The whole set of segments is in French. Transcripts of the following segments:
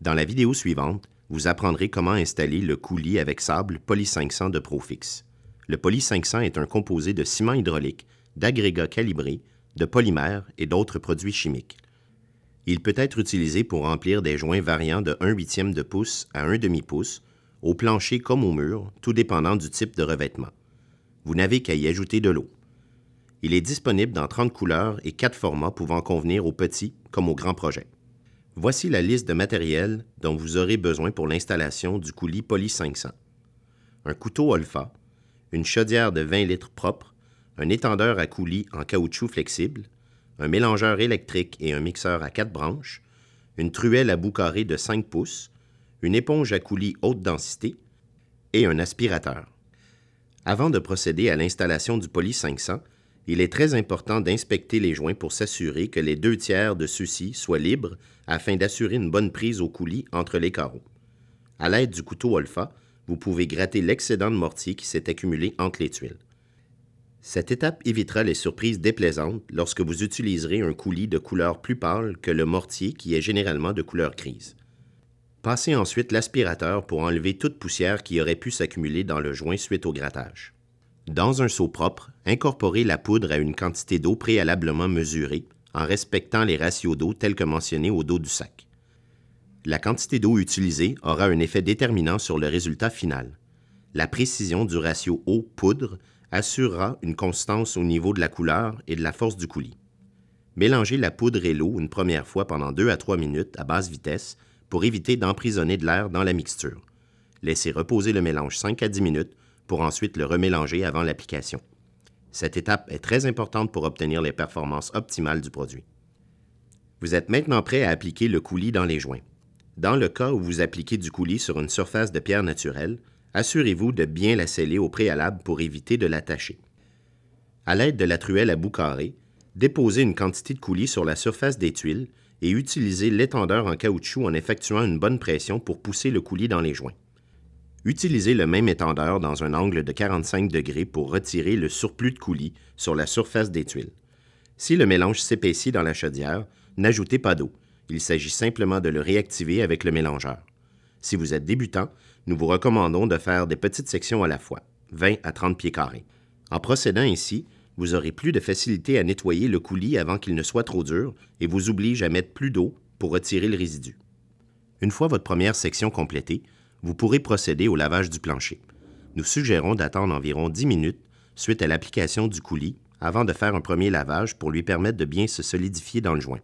Dans la vidéo suivante, vous apprendrez comment installer le coulis avec sable Poly 500 de Profix. Le Poly 500 est un composé de ciment hydraulique, d'agrégats calibrés, de polymères et d'autres produits chimiques. Il peut être utilisé pour remplir des joints variant de 1 huitième de pouce à 1 demi-pouce, au plancher comme au mur, tout dépendant du type de revêtement. Vous n'avez qu'à y ajouter de l'eau. Il est disponible dans 30 couleurs et 4 formats pouvant convenir aux petits comme aux grands projets. Voici la liste de matériel dont vous aurez besoin pour l'installation du coulis Poly 500. Un couteau olfa, une chaudière de 20 litres propre, un étendeur à coulis en caoutchouc flexible, un mélangeur électrique et un mixeur à quatre branches, une truelle à bout carré de 5 pouces, une éponge à coulis haute densité et un aspirateur. Avant de procéder à l'installation du Poly 500, il est très important d'inspecter les joints pour s'assurer que les deux tiers de ceux-ci soient libres afin d'assurer une bonne prise au coulis entre les carreaux. À l'aide du couteau olfa, vous pouvez gratter l'excédent de mortier qui s'est accumulé entre les tuiles. Cette étape évitera les surprises déplaisantes lorsque vous utiliserez un coulis de couleur plus pâle que le mortier qui est généralement de couleur grise. Passez ensuite l'aspirateur pour enlever toute poussière qui aurait pu s'accumuler dans le joint suite au grattage dans un seau propre, incorporez la poudre à une quantité d'eau préalablement mesurée, en respectant les ratios d'eau tels que mentionnés au dos du sac. La quantité d'eau utilisée aura un effet déterminant sur le résultat final. La précision du ratio eau-poudre assurera une constance au niveau de la couleur et de la force du coulis. Mélangez la poudre et l'eau une première fois pendant 2 à 3 minutes à basse vitesse pour éviter d'emprisonner de l'air dans la mixture. Laissez reposer le mélange 5 à 10 minutes pour ensuite le remélanger avant l'application. Cette étape est très importante pour obtenir les performances optimales du produit. Vous êtes maintenant prêt à appliquer le coulis dans les joints. Dans le cas où vous appliquez du coulis sur une surface de pierre naturelle, assurez-vous de bien la sceller au préalable pour éviter de l'attacher. À l'aide de la truelle à bout carré, déposez une quantité de coulis sur la surface des tuiles et utilisez l'étendeur en caoutchouc en effectuant une bonne pression pour pousser le coulis dans les joints. Utilisez le même étendeur dans un angle de 45 degrés pour retirer le surplus de coulis sur la surface des tuiles. Si le mélange s'épaissit dans la chaudière, n'ajoutez pas d'eau. Il s'agit simplement de le réactiver avec le mélangeur. Si vous êtes débutant, nous vous recommandons de faire des petites sections à la fois, 20 à 30 pieds carrés. En procédant ainsi, vous aurez plus de facilité à nettoyer le coulis avant qu'il ne soit trop dur et vous oblige à mettre plus d'eau pour retirer le résidu. Une fois votre première section complétée, vous pourrez procéder au lavage du plancher. Nous suggérons d'attendre environ 10 minutes suite à l'application du coulis avant de faire un premier lavage pour lui permettre de bien se solidifier dans le joint.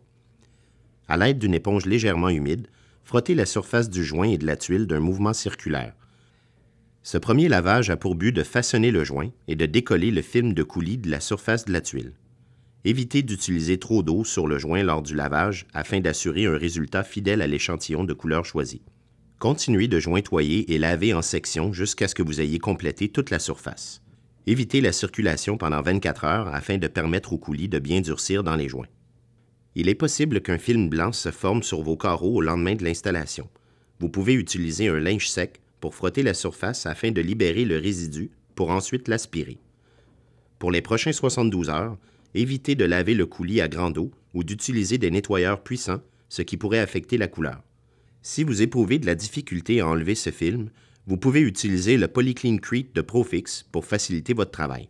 À l'aide d'une éponge légèrement humide, frottez la surface du joint et de la tuile d'un mouvement circulaire. Ce premier lavage a pour but de façonner le joint et de décoller le film de coulis de la surface de la tuile. Évitez d'utiliser trop d'eau sur le joint lors du lavage afin d'assurer un résultat fidèle à l'échantillon de couleur choisi. Continuez de jointoyer et laver en section jusqu'à ce que vous ayez complété toute la surface. Évitez la circulation pendant 24 heures afin de permettre au coulis de bien durcir dans les joints. Il est possible qu'un film blanc se forme sur vos carreaux au lendemain de l'installation. Vous pouvez utiliser un linge sec pour frotter la surface afin de libérer le résidu pour ensuite l'aspirer. Pour les prochains 72 heures, évitez de laver le coulis à grande eau ou d'utiliser des nettoyeurs puissants, ce qui pourrait affecter la couleur. Si vous éprouvez de la difficulté à enlever ce film, vous pouvez utiliser le Polyclean Crete de Profix pour faciliter votre travail.